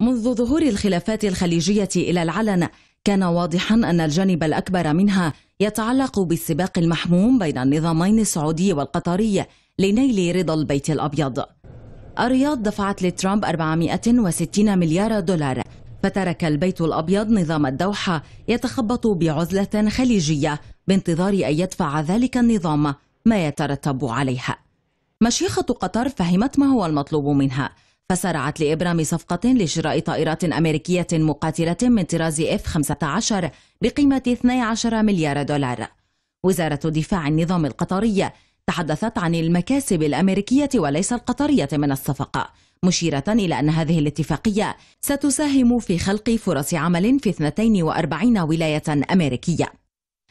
منذ ظهور الخلافات الخليجية إلى العلن كان واضحا أن الجانب الأكبر منها يتعلق بالسباق المحموم بين النظامين السعودي والقطري لنيل رضا البيت الأبيض الرياض دفعت لترامب 460 مليار دولار فترك البيت الأبيض نظام الدوحة يتخبط بعزلة خليجية بانتظار أن يدفع ذلك النظام ما يترتب عليها مشيخة قطر فهمت ما هو المطلوب منها فسارعت لإبرام صفقة لشراء طائرات أمريكية مقاتلة من طراز F-15 بقيمة 12 مليار دولار وزارة دفاع النظام القطرية تحدثت عن المكاسب الأمريكية وليس القطرية من الصفقة مشيرة إلى أن هذه الاتفاقية ستساهم في خلق فرص عمل في 42 ولاية أمريكية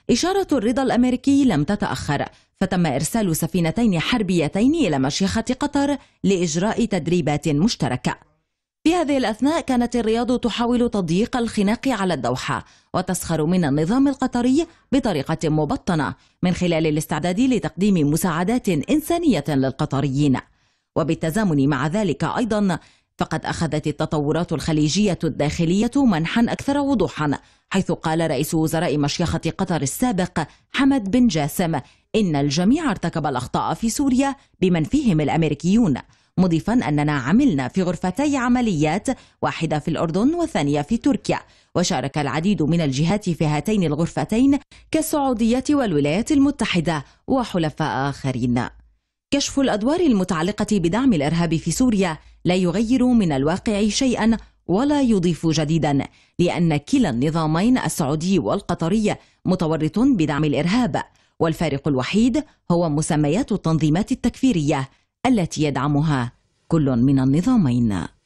إشارة الرضا الأمريكي لم تتأخر فتم إرسال سفينتين حربيتين إلى مشيخة قطر لإجراء تدريبات مشتركة في هذه الأثناء كانت الرياض تحاول تضييق الخناق على الدوحة وتسخر من النظام القطري بطريقة مبطنة من خلال الاستعداد لتقديم مساعدات إنسانية للقطريين وبالتزامن مع ذلك أيضا فقد أخذت التطورات الخليجية الداخلية منحا أكثر وضوحا حيث قال رئيس وزراء مشيخة قطر السابق حمد بن جاسم إن الجميع ارتكب الأخطاء في سوريا بمن فيهم الأمريكيون مضيفا أننا عملنا في غرفتي عمليات واحدة في الأردن والثانية في تركيا وشارك العديد من الجهات في هاتين الغرفتين كالسعودية والولايات المتحدة وحلفاء آخرين كشف الأدوار المتعلقة بدعم الإرهاب في سوريا لا يغير من الواقع شيئا ولا يضيف جديدا لأن كلا النظامين السعودي والقطري متورط بدعم الإرهاب والفارق الوحيد هو مسميات التنظيمات التكفيرية التي يدعمها كل من النظامين